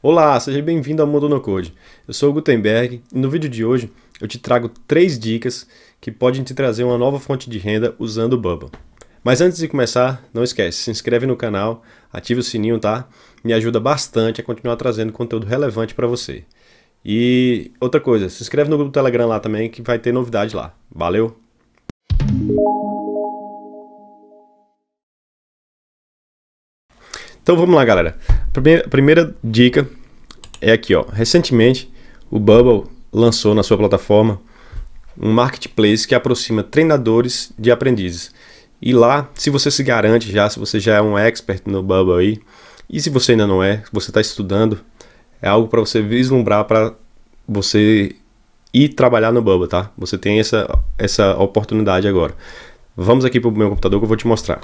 Olá, seja bem-vindo ao Mundo No Code. Eu sou o Gutenberg e no vídeo de hoje eu te trago três dicas que podem te trazer uma nova fonte de renda usando o Bubble. Mas antes de começar, não esquece, se inscreve no canal, ativa o sininho, tá? Me ajuda bastante a continuar trazendo conteúdo relevante para você. E outra coisa, se inscreve no grupo Telegram lá também que vai ter novidade lá. Valeu! Então vamos lá, galera. Primeira, primeira dica é aqui, ó. Recentemente, o Bubble lançou na sua plataforma um marketplace que aproxima treinadores de aprendizes. E lá, se você se garante já, se você já é um expert no Bubble aí, e se você ainda não é, se você está estudando, é algo para você vislumbrar para você ir trabalhar no Bubble, tá? Você tem essa, essa oportunidade agora. Vamos aqui para o meu computador que eu vou te mostrar.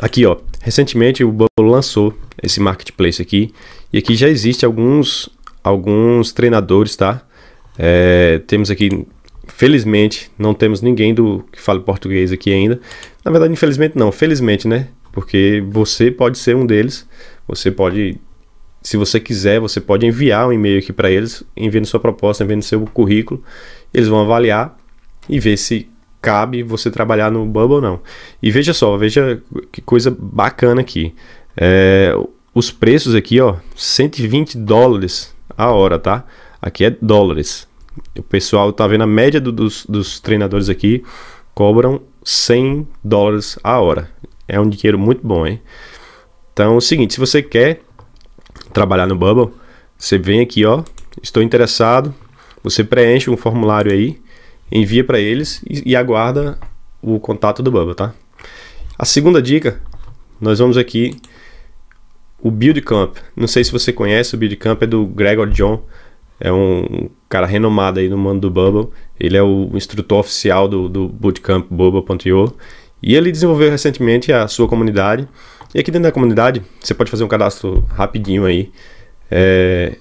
Aqui, ó, recentemente o Bubble lançou esse marketplace aqui e aqui já existe alguns alguns treinadores, tá? É, temos aqui, felizmente, não temos ninguém do que fala português aqui ainda. Na verdade, infelizmente não, felizmente, né? Porque você pode ser um deles. Você pode, se você quiser, você pode enviar um e-mail aqui para eles, enviando sua proposta, enviando seu currículo. Eles vão avaliar e ver se cabe você trabalhar no Bubble ou não. E veja só, veja que coisa bacana aqui. É, os preços aqui, ó, 120 dólares a hora, tá? Aqui é dólares. O pessoal tá vendo a média do, dos, dos treinadores aqui cobram 100 dólares a hora. É um dinheiro muito bom, hein? Então, é o seguinte, se você quer trabalhar no Bubble, você vem aqui, ó, estou interessado, você preenche um formulário aí envia para eles e, e aguarda o contato do Bubble, tá? A segunda dica, nós vamos aqui o Buildcamp. Não sei se você conhece, o Buildcamp é do Gregor John, é um cara renomado aí no mundo do Bubble. Ele é o instrutor oficial do, do Bootcamp Bubble.io e ele desenvolveu recentemente a sua comunidade. E aqui dentro da comunidade, você pode fazer um cadastro rapidinho aí. É,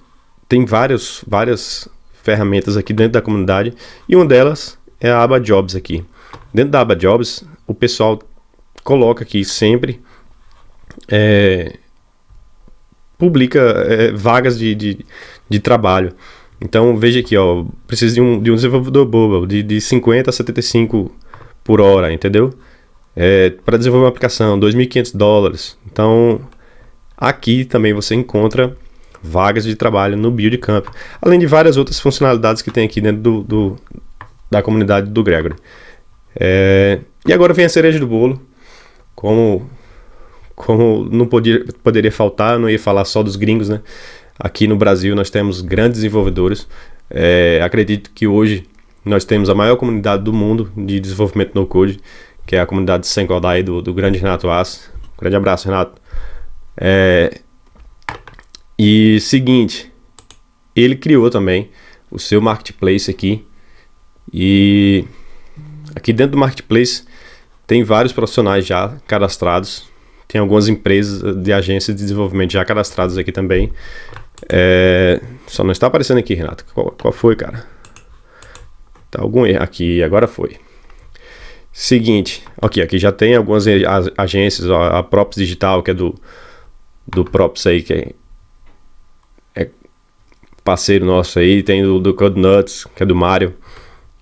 tem vários, várias ferramentas aqui dentro da comunidade e uma delas é a aba Jobs aqui. Dentro da aba Jobs, o pessoal coloca aqui sempre é, publica é, vagas de, de, de, trabalho. Então veja aqui, ó, precisa de um, de um desenvolvedor bobo de, de 50 a 75 por hora, entendeu? É, Para desenvolver uma aplicação, 2.500 dólares. Então aqui também você encontra vagas de trabalho no Buildcamp, além de várias outras funcionalidades que tem aqui dentro do, do da comunidade do Gregory. É, e agora vem a cereja do bolo, como como não podia, poderia faltar, não ia falar só dos gringos, né? Aqui no Brasil nós temos grandes desenvolvedores. É, acredito que hoje nós temos a maior comunidade do mundo de desenvolvimento no code, que é a comunidade Sengodai do, do grande Renato Ass. Um grande abraço, Renato. É, e seguinte, ele criou também o seu marketplace aqui. E aqui dentro do marketplace tem vários profissionais já cadastrados. Tem algumas empresas de agências de desenvolvimento já cadastradas aqui também. É, só não está aparecendo aqui, Renato. Qual, qual foi, cara? Tá algum erro aqui, agora foi. Seguinte, aqui aqui já tem algumas agências, a, a Props Digital, que é do, do Props aí, que é parceiro nosso aí, tem do, do Code Nuts, que é do Mário,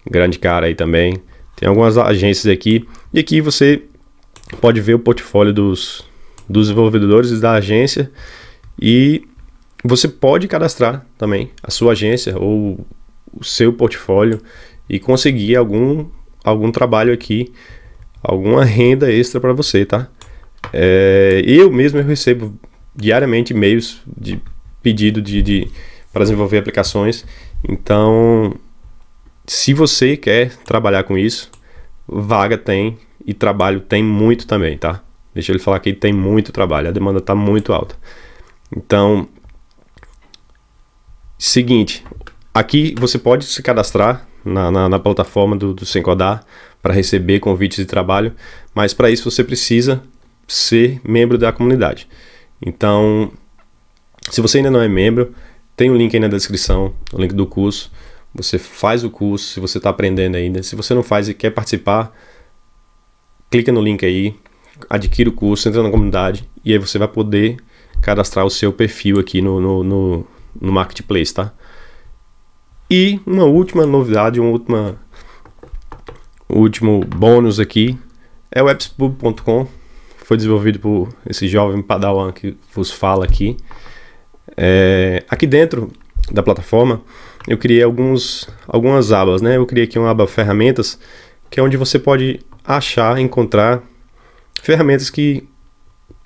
grande cara aí também. Tem algumas agências aqui, e aqui você pode ver o portfólio dos, dos desenvolvedores da agência e você pode cadastrar também a sua agência ou o seu portfólio e conseguir algum, algum trabalho aqui, alguma renda extra para você, tá? É, eu mesmo eu recebo diariamente e-mails de pedido de, de para desenvolver aplicações. Então, se você quer trabalhar com isso, vaga tem e trabalho tem muito também, tá? Deixa ele falar que tem muito trabalho, a demanda está muito alta. Então, seguinte, aqui você pode se cadastrar na, na, na plataforma do, do Sencodar para receber convites de trabalho, mas para isso você precisa ser membro da comunidade. Então, se você ainda não é membro, tem o um link aí na descrição, o link do curso. Você faz o curso se você está aprendendo ainda. Se você não faz e quer participar, clica no link aí, adquira o curso, entra na comunidade e aí você vai poder cadastrar o seu perfil aqui no, no, no, no Marketplace, tá? E uma última novidade, um última, último bônus aqui é o appspub.com, foi desenvolvido por esse jovem padawan que vos fala aqui. É, aqui dentro da plataforma, eu criei alguns, algumas abas, né? Eu criei aqui uma aba ferramentas, que é onde você pode achar, encontrar ferramentas que,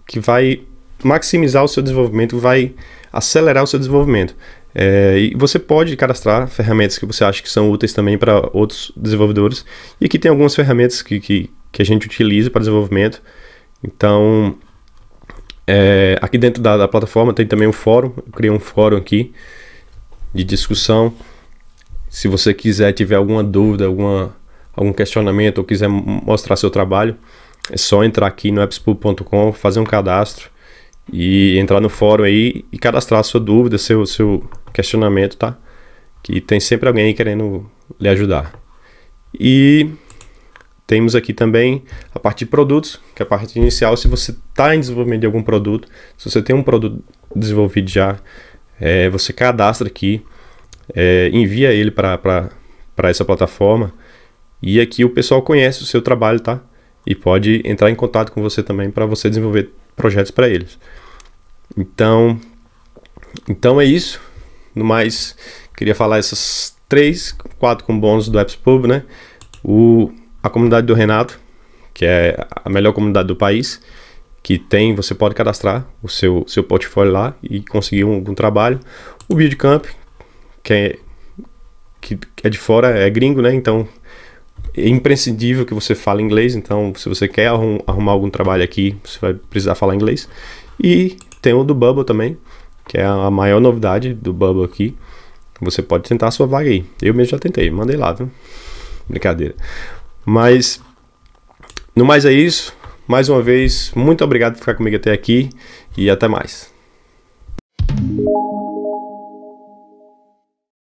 que vai maximizar o seu desenvolvimento, vai acelerar o seu desenvolvimento. É, e você pode cadastrar ferramentas que você acha que são úteis também para outros desenvolvedores. E aqui tem algumas ferramentas que, que, que a gente utiliza para desenvolvimento. Então, é, aqui dentro da, da, plataforma tem também um fórum. Eu criei um fórum aqui de discussão. Se você quiser, tiver alguma dúvida, alguma, algum questionamento ou quiser mostrar seu trabalho, é só entrar aqui no appspool.com, fazer um cadastro e entrar no fórum aí e cadastrar sua dúvida, seu, seu questionamento, tá? Que tem sempre alguém querendo lhe ajudar. E temos aqui também a parte de produtos, que é a parte inicial. Se você está em desenvolvimento de algum produto, se você tem um produto desenvolvido já, é, você cadastra aqui, é, envia ele para essa plataforma e aqui o pessoal conhece o seu trabalho, tá? E pode entrar em contato com você também para você desenvolver projetos para eles. Então, então é isso. No mais, queria falar essas três, quatro com bônus do Apps Pub né? O a comunidade do Renato, que é a melhor comunidade do país, que tem, você pode cadastrar o seu, seu portfólio lá e conseguir um, um trabalho. O Buildcamp, que é, que, que é de fora, é gringo, né? Então é imprescindível que você fale inglês, então se você quer arrum, arrumar algum trabalho aqui, você vai precisar falar inglês. E tem o do Bubble também, que é a maior novidade do Bubble aqui. Você pode tentar a sua vaga aí. Eu mesmo já tentei, mandei lá, viu? Brincadeira. Mas, no mais é isso. Mais uma vez, muito obrigado por ficar comigo até aqui e até mais.